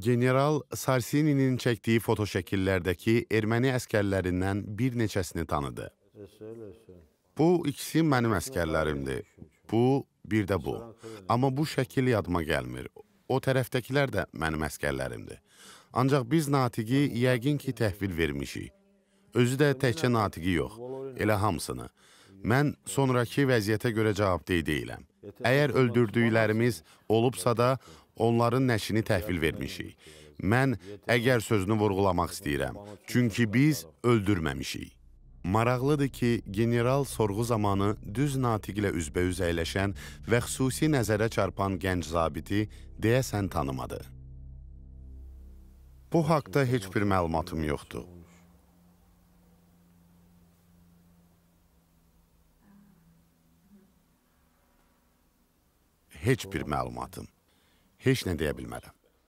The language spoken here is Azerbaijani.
General Sarsininin çəkdiyi fotoşəkillərdəki erməni əsgərlərindən bir neçəsini tanıdı. Bu ikisi mənim əsgərlərimdir. Bu, bir də bu. Amma bu şəkil yadıma gəlmir. O tərəfdəkilər də mənim əsgərlərimdir. Ancaq biz natiqi yəqin ki, təhvil vermişik. Özü də təkcə natiqi yox, elə hamısını. Mən sonrakı vəziyyətə görə cavabdeh deyiləm. Əgər öldürdüklərimiz olubsa da, onların nəşini təhvil vermişik. Mən əgər sözünü vurğulamaq istəyirəm, çünki biz öldürməmişik. Maraqlıdır ki, general sorğu zamanı düz natiqlə üzbəüz əyləşən və xüsusi nəzərə çarpan gənc zabiti deyəsən tanımadı. Bu haqda heç bir məlumatım yoxdur. Heç bir məlumatım. Heç nə deyə bilmərəm.